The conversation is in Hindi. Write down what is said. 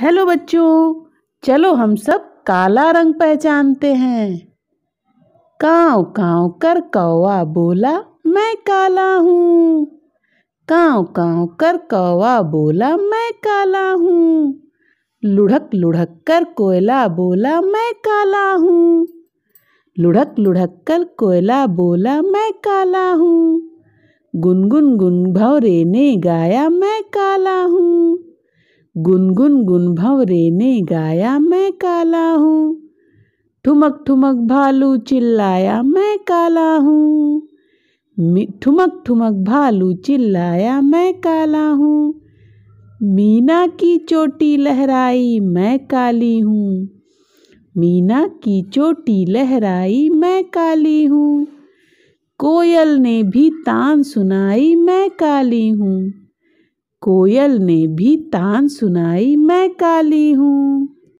हेलो बच्चों चलो हम सब काला रंग पहचानते हैं काव काव कर कौवा बोला मैं काला हूँ काव काव कर कौवा बोला मैं काला हूँ लुढ़क लुढ़क कर कोयला बोला मैं काला हूँ लुढ़क लुढ़क कर कोयला बोला मैं काला हूँ गुनगुन गुन भौरे ने गाया मैं काला हूँ गुनगुन गुन रे ने गाया मैं काला हूँ ठुमक ठुमक भालू चिल्लाया मैं काला हूँ ठुमक ठुमक भालू चिल्लाया मैं काला हूँ मीना की चोटी लहराई मैं काली हूँ मीना की चोटी लहराई मैं काली हूँ कोयल ने भी तान सुनाई मैं काली हूँ कोयल ने भी तान सुनाई मैं काली हूँ